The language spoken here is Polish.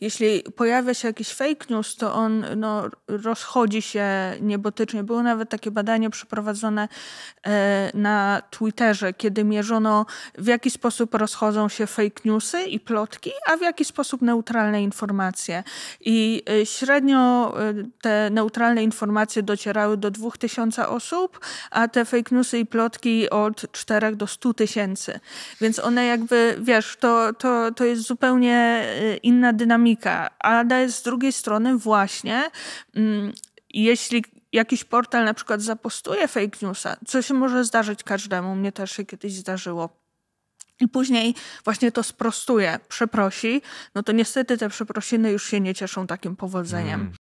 Jeśli pojawia się jakiś fake news, to on no, rozchodzi się niebotycznie. Było nawet takie badanie przeprowadzone e, na Twitterze, kiedy mierzono, w jaki sposób rozchodzą się fake newsy i plotki, a w jaki sposób neutralne informacje. I e, średnio e, te neutralne informacje docierały do 2000 osób, a te fake newsy i plotki od 4 do 100 tysięcy. Więc one jakby, wiesz, to, to, to jest zupełnie e, inna inna dynamika, ale z drugiej strony właśnie mm, jeśli jakiś portal na przykład zapostuje fake newsa, co się może zdarzyć każdemu, mnie też się kiedyś zdarzyło, i później właśnie to sprostuje, przeprosi, no to niestety te przeprosiny już się nie cieszą takim powodzeniem. Mm.